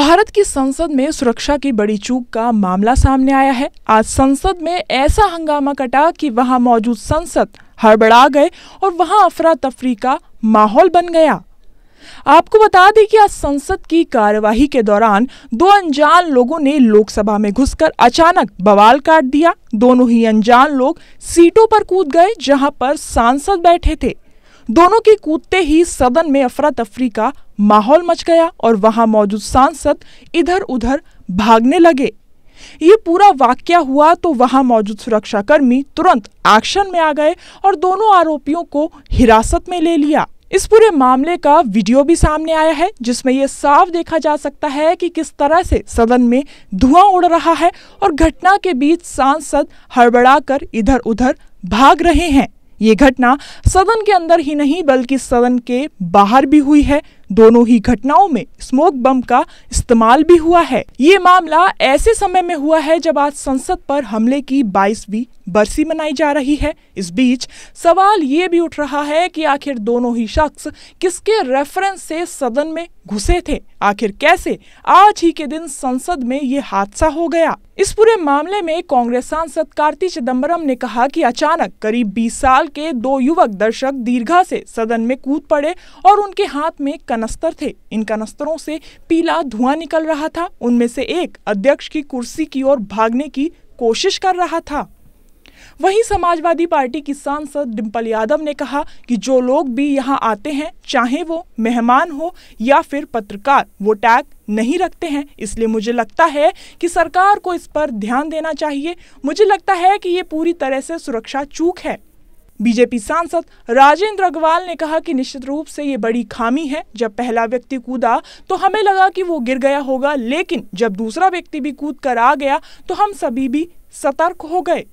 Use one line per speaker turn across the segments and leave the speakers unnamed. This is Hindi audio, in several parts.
भारत की संसद में सुरक्षा की बड़ी चूक का मामला सामने आया है आज संसद में ऐसा हंगामा कटा कि वहां मौजूद संसद हड़बड़ा गए और वहां अफरा तफरी का माहौल बन गया आपको बता दें कि आज संसद की कार्यवाही के दौरान दो अनजान लोगों ने लोकसभा में घुसकर अचानक बवाल काट दिया दोनों ही अनजान लोग सीटों पर कूद गए जहां पर सांसद बैठे थे दोनों के कूदते ही सदन में अफरा तफरी का माहौल मच गया और वहां मौजूद सांसद इधर उधर भागने लगे ये पूरा वाक्य हुआ तो वहां मौजूद सुरक्षाकर्मी तुरंत एक्शन में आ गए और दोनों आरोपियों को हिरासत में ले लिया इस पूरे मामले का वीडियो भी सामने आया है जिसमें ये साफ देखा जा सकता है कि किस तरह से सदन में धुआं उड़ रहा है और घटना के बीच सांसद हड़बड़ाकर इधर उधर भाग रहे हैं ये घटना सदन के अंदर ही नहीं बल्कि सदन के बाहर भी हुई है दोनों ही घटनाओं में स्मोक बम का इस्तेमाल भी हुआ है ये मामला ऐसे समय में हुआ है जब आज संसद पर हमले की बाईसवीं बरसी मनाई जा रही है इस बीच सवाल ये भी उठ रहा है कि आखिर दोनों ही शख्स किसके रेफरेंस से सदन में घुसे थे आखिर कैसे आज ही के दिन संसद में ये हादसा हो गया इस पूरे मामले में कांग्रेस सांसद कार्ति चिदम्बरम ने कहा कि अचानक करीब 20 साल के दो युवक दर्शक दीर्घा से सदन में कूद पड़े और उनके हाथ में कन कनस्तर थे इन कनस्तरों से पीला धुआं निकल रहा था उनमें से एक अध्यक्ष की कुर्सी की ओर भागने की कोशिश कर रहा था वहीं समाजवादी पार्टी की सांसद डिंपल यादव ने कहा कि जो लोग भी यहां आते हैं चाहे वो मेहमान हो या फिर पत्रकार वो टैग नहीं रखते हैं इसलिए मुझे लगता है कि सरकार को इस पर ध्यान देना चाहिए मुझे लगता है कि ये पूरी तरह से सुरक्षा चूक है बीजेपी सांसद राजेंद्र अग्रवाल ने कहा कि निश्चित रूप से ये बड़ी खामी है जब पहला व्यक्ति कूदा तो हमें लगा कि वो गिर गया होगा लेकिन जब दूसरा व्यक्ति भी कूद कर आ गया तो हम सभी भी सतर्क हो गए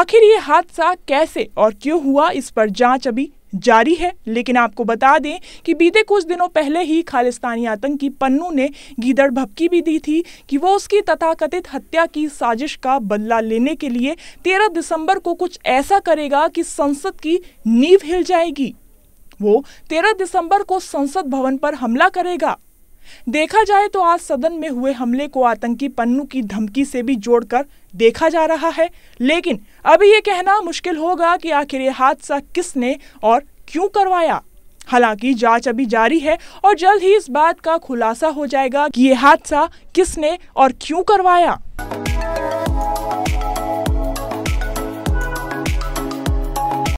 आखिर ये हादसा कैसे और क्यों हुआ इस पर जांच अभी जारी है लेकिन आपको बता दें कि बीते कुछ दिनों पहले ही खालिस्तानी आतंकी पन्नू ने गीदड़ भपकी भी दी थी कि वो उसकी तथाकथित हत्या की साजिश का बदला लेने के लिए तेरह दिसंबर को कुछ ऐसा करेगा कि संसद की नींव हिल जाएगी वो तेरह दिसंबर को संसद भवन पर हमला करेगा देखा जाए तो आज सदन में हुए हमले को आतंकी पन्नू की धमकी से भी जोड़कर देखा जा रहा है लेकिन अभी ये कहना मुश्किल होगा कि आखिर ये हादसा किसने और क्यों करवाया हालांकि जांच अभी जारी है और जल्द ही इस बात का खुलासा हो जाएगा कि ये हादसा किसने और क्यों करवाया